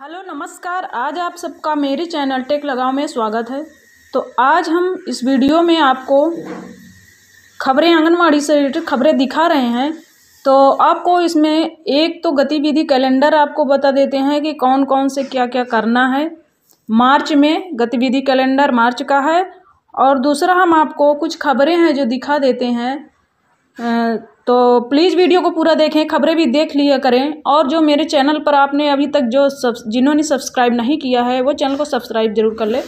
hello नमस्कार आज आप सबका मेरे चैनल टेक लगाव में स्वागत है तो आज हम इस वीडियो में आपको खबरें आंगनवाड़ी से रिलेटेड खबरें दिखा रहे हैं तो आपको इसमें एक तो गतिविधि कैलेंडर आपको बता देते हैं कि कौन कौन से क्या क्या करना है मार्च में गतिविधि कैलेंडर मार्च का है और दूसरा हम आपको कुछ खबरें हैं जो दिखा देते हैं तो प्लीज़ वीडियो को पूरा देखें खबरें भी देख लिया करें और जो मेरे चैनल पर आपने अभी तक जो सब जिन्होंने सब्सक्राइब नहीं किया है वो चैनल को सब्सक्राइब जरूर कर ले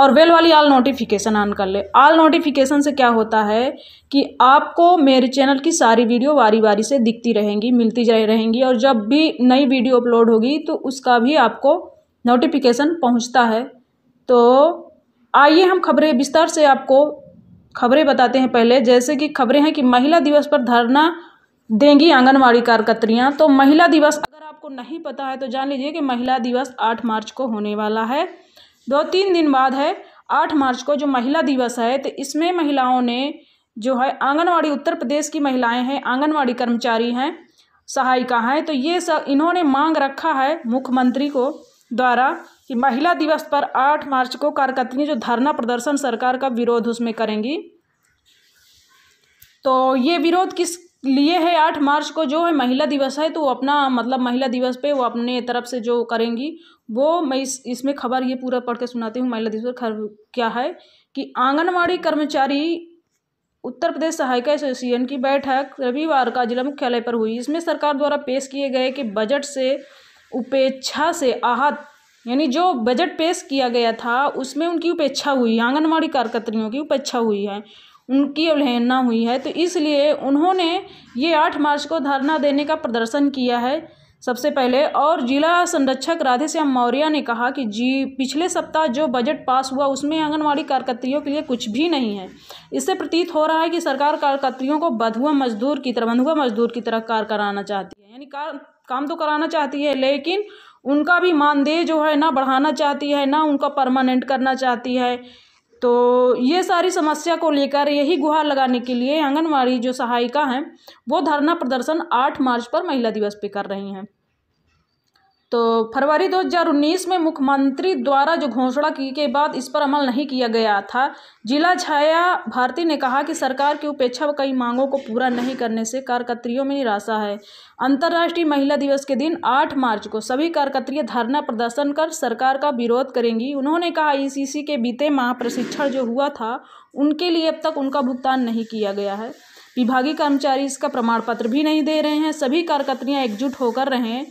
और वेल वाली आल नोटिफिकेशन ऑन कर ले आल नोटिफिकेशन से क्या होता है कि आपको मेरे चैनल की सारी वीडियो बारी बारी से दिखती रहेंगी मिलती रहेंगी और जब भी नई वीडियो अपलोड होगी तो उसका भी आपको नोटिफिकेशन पहुँचता है तो आइए हम खबरें विस्तार से आपको खबरें बताते हैं पहले जैसे कि खबरें हैं कि महिला दिवस पर धरना देंगी आंगनवाड़ी कार्यकर्तियाँ तो महिला दिवस अगर आपको नहीं पता है तो जान लीजिए कि महिला दिवस आठ मार्च को होने वाला है दो तीन दिन बाद है आठ मार्च को जो महिला दिवस है तो इसमें महिलाओं ने जो है आंगनवाड़ी उत्तर प्रदेश की महिलाएं हैं आंगनवाड़ी कर्मचारी हैं सहायिका हैं तो ये सब इन्होंने मांग रखा है मुख्यमंत्री को द्वारा कि महिला दिवस पर आठ मार्च को कार्यकर्तनी जो धरना प्रदर्शन सरकार का विरोध उसमें करेंगी तो ये विरोध किस लिए है आठ मार्च को जो है महिला दिवस है तो वो अपना मतलब महिला दिवस पे वो अपने तरफ से जो करेंगी वो मैं इस इसमें खबर ये पूरा पढ़ के सुनाती हूँ महिला दिवस पर क्या है कि आंगनवाड़ी कर्मचारी उत्तर प्रदेश सहायिका एसोसिएशन की बैठक रविवार का जिला मुख्यालय पर हुई इसमें सरकार द्वारा पेश किए गए कि बजट से उपेक्षा से आहत यानी जो बजट पेश किया गया था उसमें उनकी उपेक्षा हुई है आंगनबाड़ी कार्यकर्तियों की उपेक्षा हुई है उनकी अवहेलना हुई है तो इसलिए उन्होंने ये आठ मार्च को धरना देने का प्रदर्शन किया है सबसे पहले और जिला संरक्षक राधेश्याम मौर्य ने कहा कि जी पिछले सप्ताह जो बजट पास हुआ उसमें आंगनवाड़ी कार्यकर्तियों के लिए कुछ भी नहीं है इससे प्रतीत हो रहा है कि सरकार कार्यकर्तियों को बधुआ मजदूर की तरह बंधुआ मजदूर की तरह कार्य कराना चाहती है यानी कार काम तो कराना चाहती है लेकिन उनका भी मानदेय जो है ना बढ़ाना चाहती है ना उनका परमानेंट करना चाहती है तो ये सारी समस्या को लेकर यही गुहार लगाने के लिए आंगनवाड़ी जो सहायिका हैं वो धरना प्रदर्शन आठ मार्च पर महिला दिवस पर कर रही हैं तो फरवरी 2019 में मुख्यमंत्री द्वारा जो घोषणा की के बाद इस पर अमल नहीं किया गया था जिला छाया भारती ने कहा कि सरकार की उपेक्षा व कई मांगों को पूरा नहीं करने से कारकत्रियों में निराशा है अंतर्राष्ट्रीय महिला दिवस के दिन 8 मार्च को सभी कारकत्रिय धरना प्रदर्शन कर सरकार का विरोध करेंगी उन्होंने कहा आईसीसी के बीते माह प्रशिक्षण जो हुआ था उनके लिए अब तक उनका भुगतान नहीं किया गया है विभागीय कर्मचारी इसका प्रमाण पत्र भी नहीं दे रहे हैं सभी कारकत्रियाँ एकजुट होकर रहें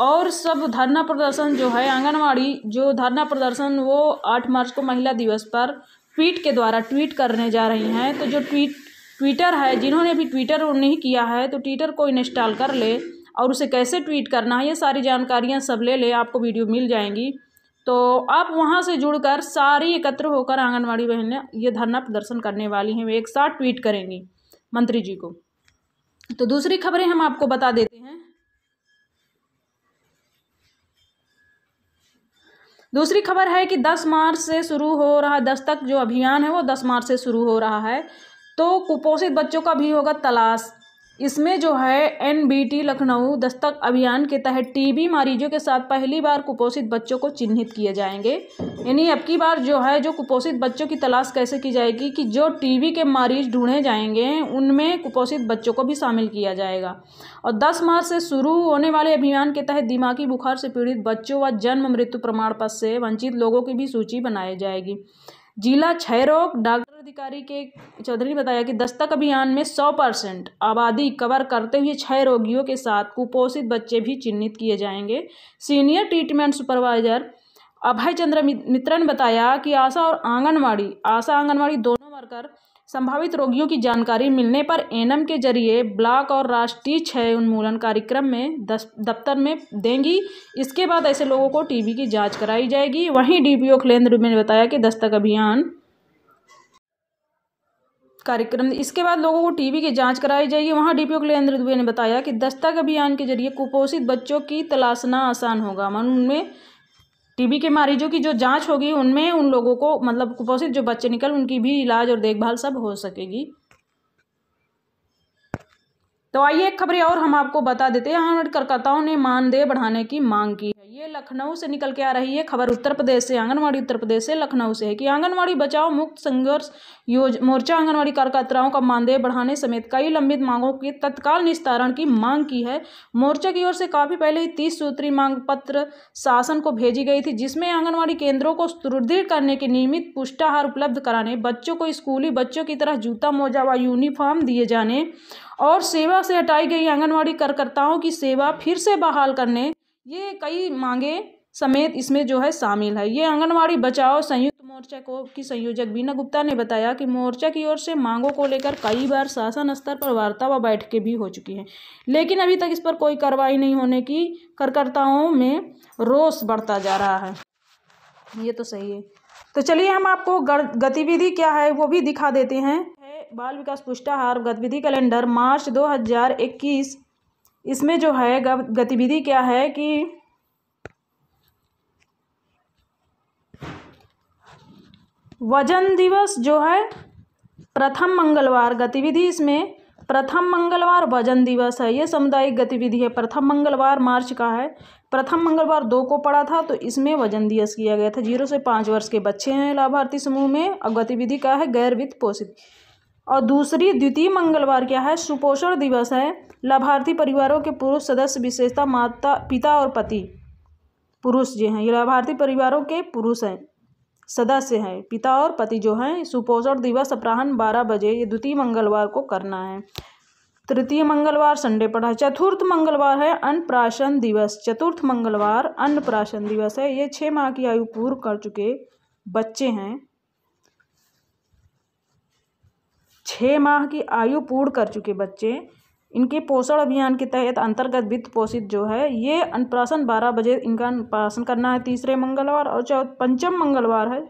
और सब धरना प्रदर्शन जो है आंगनवाड़ी जो धरना प्रदर्शन वो आठ मार्च को महिला दिवस पर ट्वीट के द्वारा ट्वीट करने जा रही हैं तो जो ट्वीट ट्विटर है जिन्होंने अभी ट्विटर नहीं किया है तो ट्विटर को इंस्टॉल कर ले और उसे कैसे ट्वीट करना है ये सारी जानकारियाँ सब ले ले आपको वीडियो मिल जाएंगी तो आप वहाँ से जुड़कर सारी एकत्र होकर आंगनबाड़ी बहनें ये धरना प्रदर्शन करने वाली हैं वे एक साथ ट्वीट करेंगी मंत्री जी को तो दूसरी खबरें हम आपको बता देते हैं दूसरी खबर है कि 10 मार्च से शुरू हो रहा दस्तक जो अभियान है वो 10 मार्च से शुरू हो रहा है तो कुपोषित बच्चों का भी होगा तलाश इसमें जो है एनबीटी लखनऊ दस्तक अभियान के तहत टीबी मरीजों के साथ पहली बार कुपोषित बच्चों को चिन्हित किए जाएंगे यानी अब की बार जो है जो कुपोषित बच्चों की तलाश कैसे की जाएगी कि जो टीबी के मरीज ढूंढे जाएंगे उनमें कुपोषित बच्चों को भी शामिल किया जाएगा और दस मार्च से शुरू होने वाले अभियान के तहत दिमागी बुखार से पीड़ित बच्चों व जन्म मृत्यु प्रमाण पत्र से वंचित लोगों की भी सूची बनाई जाएगी जिला क्षय रोग डॉक्टर अधिकारी के चौधरी ने बताया कि दस्तक अभियान में 100 परसेंट आबादी कवर करते हुए क्षय रोगियों के साथ कुपोषित बच्चे भी चिन्हित किए जाएंगे senior treatment supervisor Abhay Chandra Mitra ने बताया कि आशा और आंगनवाड़ी आशा आंगनवाड़ी दोनों वर्कर संभावित रोगियों की जानकारी मिलने पर एनएम के जरिए ब्लॉक और राष्ट्रीय क्षय उन्मूलन कार्यक्रम में दफ्तर में देंगी इसके बाद ऐसे लोगों को टीबी की जांच कराई जाएगी वहीं डीपीओ खिलेंद्र दुबे ने बताया कि दस्तक अभियान कार्यक्रम इसके बाद लोगों को टीबी की जांच कराई जाएगी वहां डीपीओ खिलेंद्र दुबे ने बताया कि दस्तक अभियान के जरिए कुपोषित बच्चों की तलाशना आसान होगा मन उनमें टीबी के मरीजों की जो जांच होगी उनमें उन लोगों को मतलब कुपोषित जो बच्चे निकल उनकी भी इलाज और देखभाल सब हो सकेगी तो आइए एक खबरें और हम आपको बता देते हैं यहाँ कलकत्ताओं ने मानदेय बढ़ाने की मांग की है ये लखनऊ से निकल के आ रही है खबर उत्तर प्रदेश से आंगनवाड़ी उत्तर प्रदेश से लखनऊ से है कि आंगनवाड़ी बचाओ मुक्त संघर्ष योज मोर्चा आंगनवाड़ी कार्यकर्ताओं का मानदेय बढ़ाने समेत कई लंबित मांगों के तत्काल निस्तारण की मांग की है मोर्चा की ओर से काफ़ी पहले ही तीस सूत्री मांग पत्र शासन को भेजी गई थी जिसमें आंगनबाड़ी केंद्रों को सुदृढ़ करने के नियमित पुष्टाहार उपलब्ध कराने बच्चों को स्कूली बच्चों की तरह जूता मोजा व यूनिफॉर्म दिए जाने और सेवा से हटाई गई आंगनबाड़ी कार्यकर्ताओं की सेवा फिर से बहाल करने ये कई मांगे समेत इसमें जो है शामिल है ये आंगनवाड़ी बचाओ संयुक्त मोर्चा को की संयोजक बीना गुप्ता ने बताया कि मोर्चा की ओर से मांगों को लेकर कई बार शासन स्तर पर वार्ता व बैठकें भी हो चुकी हैं लेकिन अभी तक इस पर कोई कार्रवाई नहीं होने की कार्यकर्ताओं में रोष बढ़ता जा रहा है ये तो सही है तो चलिए हम आपको गतिविधि क्या है वो भी दिखा देते हैं बाल विकास पुष्टाहार गतिविधि कैलेंडर मार्च दो इसमें जो है गतिविधि क्या है कि वजन दिवस जो है प्रथम मंगलवार गतिविधि इसमें प्रथम मंगलवार वजन दिवस है ये सामुदायिक गतिविधि है प्रथम मंगलवार मार्च का है प्रथम मंगलवार दो को पड़ा था तो इसमें वजन दिवस किया गया था जीरो से पाँच वर्ष के बच्चे हैं लाभार्थी समूह में और गतिविधि का है गैर वित्त पोषित और दूसरी द्वितीय मंगलवार क्या है सुपोषण दिवस है लाभार्थी परिवारों के पुरुष सदस्य विशेषता माता पिता और पति पुरुष जो हैं ये लाभार्थी परिवारों के पुरुष हैं सदस्य हैं पिता और पति जो हैं सुपोषण दिवस अपराहन बारह बजे ये द्वितीय मंगलवार को करना है तृतीय मंगलवार संडे पड़ा चतुर्थ मंगलवार है अन्नप्राशन दिवस चतुर्थ मंगलवार अन्नप्राशन दिवस है ये छः माह की आयु पूर्व कर चुके बच्चे हैं छः माह की आयु पूर्ण कर चुके बच्चे इनके पोषण अभियान के तहत अंतर्गत वित्त पोषित जो है ये अनुप्राशन बारह बजे इनका अन्नप्राशन करना है तीसरे मंगलवार और चौथ पंचम मंगलवार है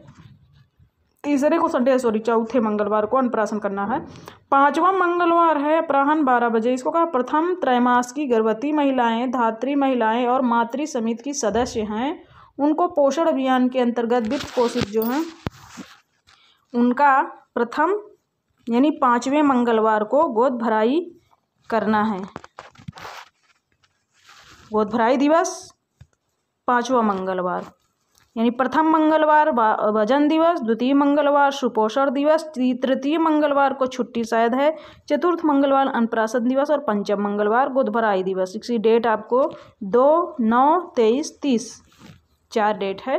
तीसरे को संडे सॉरी चौथे मंगलवार को अनुप्राशन करना है पांचवा मंगलवार है अपराहन बारह बजे इसको कहा प्रथम त्रैमास की गर्भवती महिलाएं धात्री महिलाएं और मातृ समिति की सदस्य हैं उनको पोषण अभियान के अंतर्गत वित्त पोषित जो है उनका प्रथम यानी पाँचवें मंगलवार को गोद भराई करना है गोद भराई दिवस पाँचवा मंगलवार यानी प्रथम मंगलवार वजन दिवस द्वितीय मंगलवार सुपोषण दिवस तृतीय मंगलवार को छुट्टी शायद है चतुर्थ मंगलवार अन्नप्राशन दिवस और पंचम मंगलवार गोदभराई दिवस इसकी डेट आपको दो नौ तेईस तीस चार डेट है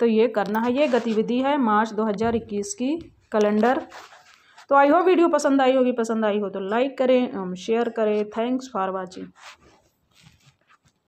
तो ये करना है ये गतिविधि है मार्च 2021 की कैलेंडर तो आई होप वीडियो पसंद आई होगी पसंद आई हो तो लाइक करें शेयर um, करें थैंक्स फॉर वॉचिंग